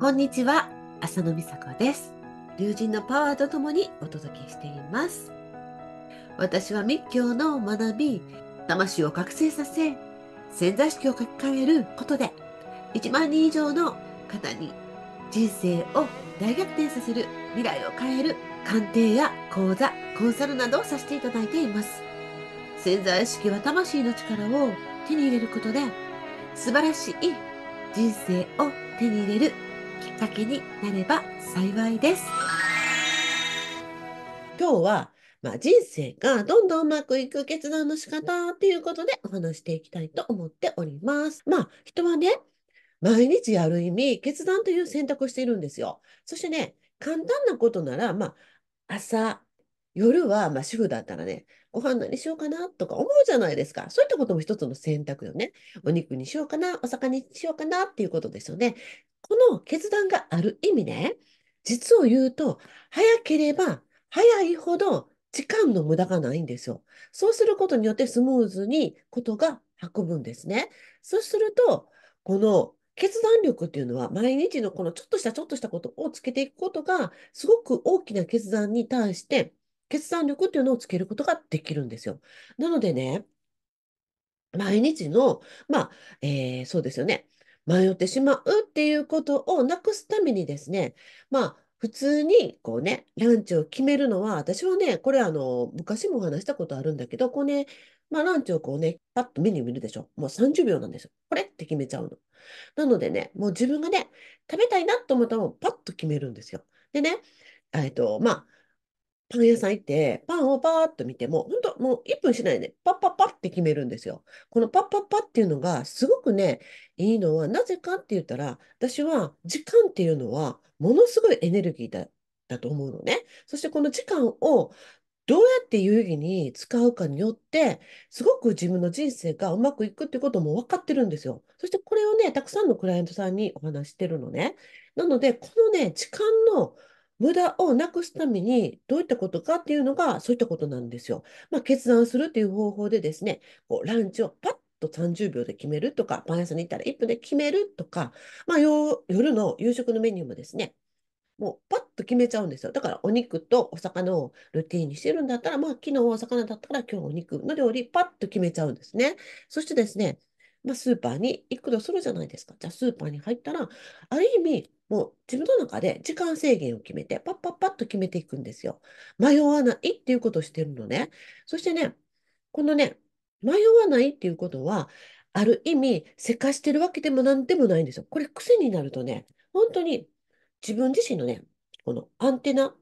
こんにちは、浅野美佐子です。龍神のパワーとともにお届けしています。私は密教の学び、魂を覚醒させ、潜在意識を書き換えることで、1万人以上の方に人生を大逆転させる、未来を変える鑑定や講座、コンサルなどをさせていただいています。潜在意識は魂の力を手に入れることで、素晴らしい人生を手に入れるきっかけになれば幸いです。今日は、まあ、人生がどんどんうまくいく決断の仕方っていうことでお話していきたいと思っております。まあ、人はね、毎日やる意味、決断という選択をしているんですよ。そしてね、簡単なことなら、まあ、朝、夜は、まあ、主婦だったらね、ご飯何しようかなとか思うじゃないですか。そういったことも一つの選択よね。お肉にしようかな、お魚にしようかなっていうことですよね。この決断がある意味ね、実を言うと、早ければ早いほど時間の無駄がないんですよ。そうすることによってスムーズにことが運ぶんですね。そうすると、この決断力っていうのは毎日のこのちょっとしたちょっとしたことをつけていくことがすごく大きな決断に対して決断力っていうのをつけることができるんですよ。なのでね、毎日の、まあ、えー、そうですよね、迷ってしまうっていうことをなくすためにですね、まあ、普通にこうね、ランチを決めるのは、私はね、これあの、昔もお話したことあるんだけど、こうね、まあランチをこうね、パッとメニュー見るでしょ。もう30秒なんですよ。これって決めちゃうの。なのでね、もう自分がね、食べたいなと思ったらパッと決めるんですよ。でね、えっと、まあ、パン屋さん行って、パンをパーッと見ても、本当もう1分しないで、パッパッパッって決めるんですよ。このパッパッパっていうのが、すごくね、いいのは、なぜかって言ったら、私は時間っていうのは、ものすごいエネルギーだだと思うのね。そしてこの時間を、どうやって有意義に使うかによって、すごく自分の人生がうまくいくってことも分かってるんですよ。そしてこれをね、たくさんのクライアントさんにお話してるのね。なので、このね、時間の無駄をなくすためにどういったことかっていうのがそういったことなんですよ。まあ、決断するっていう方法でですね、こうランチをパッと30秒で決めるとか、パン屋さんに行ったら1分で決めるとか、まあ、夜の夕食のメニューもですね、もうパッと決めちゃうんですよ。だからお肉とお魚をルーティンにしてるんだったら、まあ昨日お魚だったら今日お肉の料理パッと決めちゃうんですね。そしてですね、まあ、スーパーに行くとするじゃないですか。じゃあスーパーに入ったら、ある意味、もう自分の中で時間制限を決めて、パッパッパッと決めていくんですよ。迷わないっていうことをしてるのね。そしてね、このね、迷わないっていうことは、ある意味、せかしてるわけでもなんでもないんですよ。これ癖になるとね、本当に自分自身のね、このアンテナ、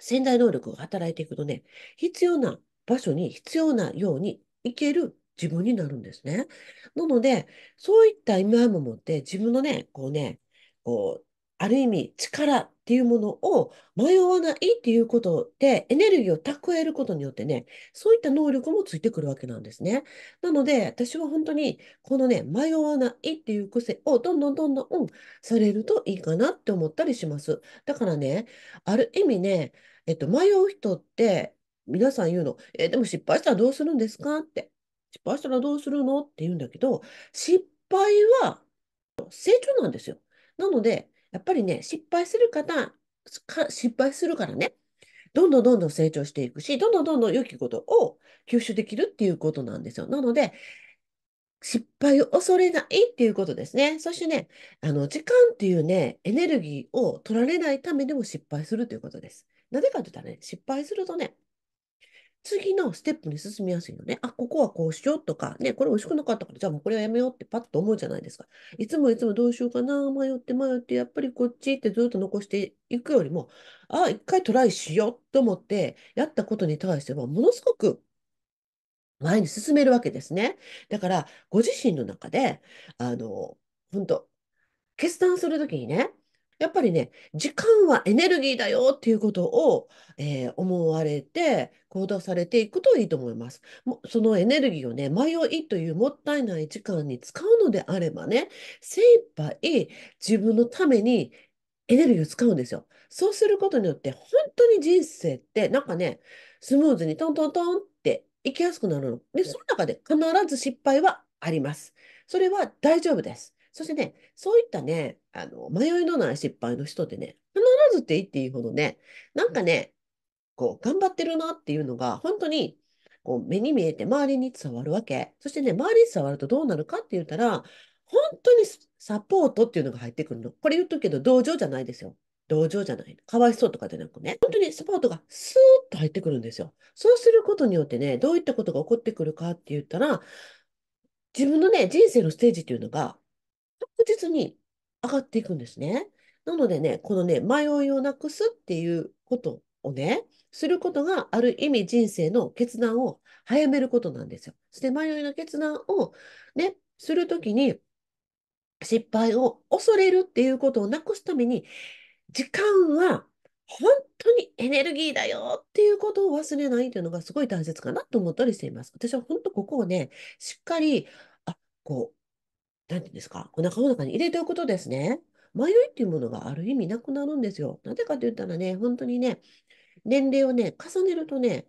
潜在能力が働いていくとね、必要な場所に必要なように行ける自分になるんですね。なので、そういった今もムもって自分のね、こうね、こう、ある意味力っていうものを迷わないっていうことでエネルギーを蓄えることによってね、そういった能力もついてくるわけなんですね。なので、私は本当にこのね、迷わないっていう癖をどんどんどんどんされるといいかなって思ったりします。だからね、ある意味ね、えっと、迷う人って皆さん言うの、えー、でも失敗したらどうするんですかって。失敗したらどうするのって言うんだけど、失敗は成長なんですよ。なので、やっぱりね、失敗する方、失敗するからね、どんどんどんどん成長していくし、どんどんどんどん良きことを吸収できるっていうことなんですよ。なので、失敗を恐れないっていうことですね。そしてね、あの、時間っていうね、エネルギーを取られないためにも失敗するということです。なぜかというとね、失敗するとね、次のステップに進みやすいのね。あ、ここはこうしようとか、ね、これ美味しくなかったから、じゃあもうこれはやめようってパッと思うじゃないですか。いつもいつもどうしようかな、迷って迷って、やっぱりこっちってずっと残していくよりも、あ、一回トライしようと思って、やったことに対しては、ものすごく前に進めるわけですね。だから、ご自身の中で、あの、本当決断するときにね、やっぱりね、時間はエネルギーだよっていうことを、えー、思われて、行動されていくといいと思います。そのエネルギーをね、迷いというもったいない時間に使うのであればね、精一杯自分のためにエネルギーを使うんですよ。そうすることによって、本当に人生って、なんかね、スムーズにトントントンっていきやすくなるの。で、その中で必ず失敗はあります。それは大丈夫です。そしてね、そういったね、あの、迷いのない失敗の人ってね、必ずって言っていいほどね、なんかね、こう、頑張ってるなっていうのが、本当に、こう、目に見えて周りに伝わるわけ。そしてね、周りに伝わるとどうなるかって言ったら、本当にサポートっていうのが入ってくるの。これ言っとくけど、同情じゃないですよ。同情じゃない。かわいそうとかじゃなくね。本当にサポートがスーッと入ってくるんですよ。そうすることによってね、どういったことが起こってくるかって言ったら、自分のね、人生のステージっていうのが確実に上がっていくんですね。なのでね、このね、迷いをなくすっていうことをね、することがある意味人生の決断を早めることなんですよ。そして迷いの決断をね、するときに失敗を恐れるっていうことをなくすために、時間は本当にエネルギーだよっていうことを忘れないというのがすごい大切かなと思ったりしています。私は本当ここをね、しっかり、あ、こう、なて言うんですか、お腹の中に入れておくとですね、迷いっていうものがある意味なくなるんですよ。なぜかと言ったらね、本当にね、年齢をね、重ねるとね、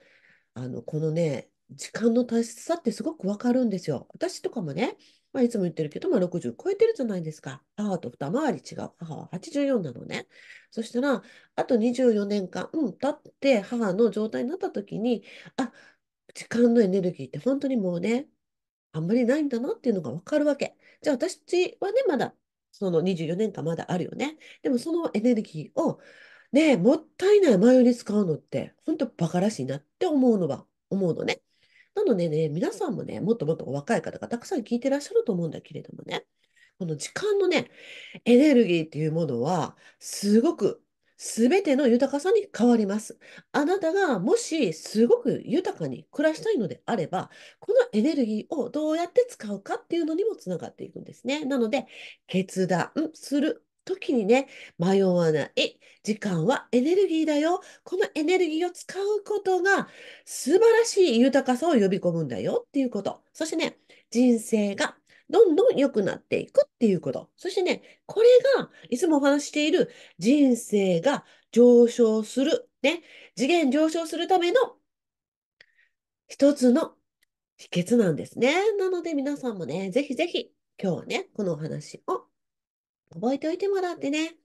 あの、このね、時間の大切さってすごくわかるんですよ。私とかもね、まあ、いつも言ってるけど、まあ、60超えてるじゃないですか。母と二回り違う。母は84なのね。そしたら、あと24年間、うん、経って母の状態になった時に、あ、時間のエネルギーって本当にもうね、あんまりないんだなっていうのがわかるわけ。じゃあ私はね、まだ、その24年間まだあるよね。でもそのエネルギーを、ね、もったいない前より使うのって、本当バカらしいなって思うのは、思うのね。なのでね、皆さんもね、もっともっと若い方がたくさん聞いてらっしゃると思うんだけれどもね、この時間のね、エネルギーっていうものは、すごくすべての豊かさに変わります。あなたがもしすごく豊かに暮らしたいのであれば、このエネルギーをどうやって使うかっていうのにもつながっていくんですね。なので、決断する時にね、迷わない。時間はエネルギーだよ。このエネルギーを使うことが素晴らしい豊かさを呼び込むんだよっていうこと。そしてね、人生がどんどん良くなっていくっていうこと。そしてね、これが、いつもお話している人生が上昇する、ね、次元上昇するための一つの秘訣なんですね。なので皆さんもね、ぜひぜひ今日はね、このお話を覚えておいてもらってね、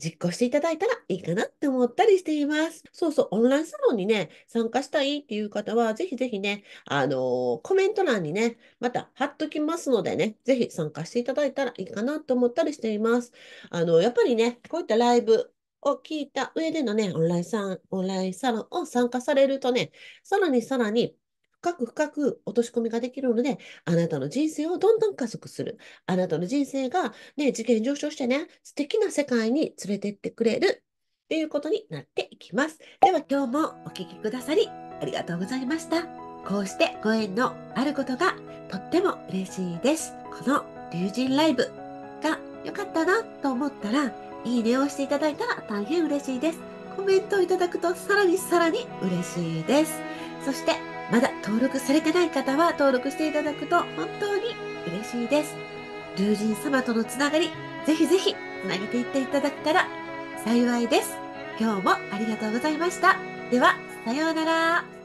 実行していただいたらいいかなって思ったりしています。そうそう、オンラインサロンにね、参加したいっていう方は、ぜひぜひね、あのー、コメント欄にね、また貼っときますのでね、ぜひ参加していただいたらいいかなと思ったりしています。あのー、やっぱりね、こういったライブ、を聞いた上でのね、オンラインさん、オンラインサロンを参加されるとね、さらにさらに深く深く落とし込みができるので、あなたの人生をどんどん加速する。あなたの人生がね、次元上昇してね、素敵な世界に連れてってくれるっていうことになっていきます。では今日もお聴きくださりありがとうございました。こうしてご縁のあることがとっても嬉しいです。この龍神ライブが良かったなと思ったら、いいねをしていただいたら大変嬉しいです。コメントをいただくとさらにさらに嬉しいです。そしてまだ登録されてない方は登録していただくと本当に嬉しいです。龍神様とのつながり、ぜひぜひつなげていっていただけたら幸いです。今日もありがとうございました。では、さようなら。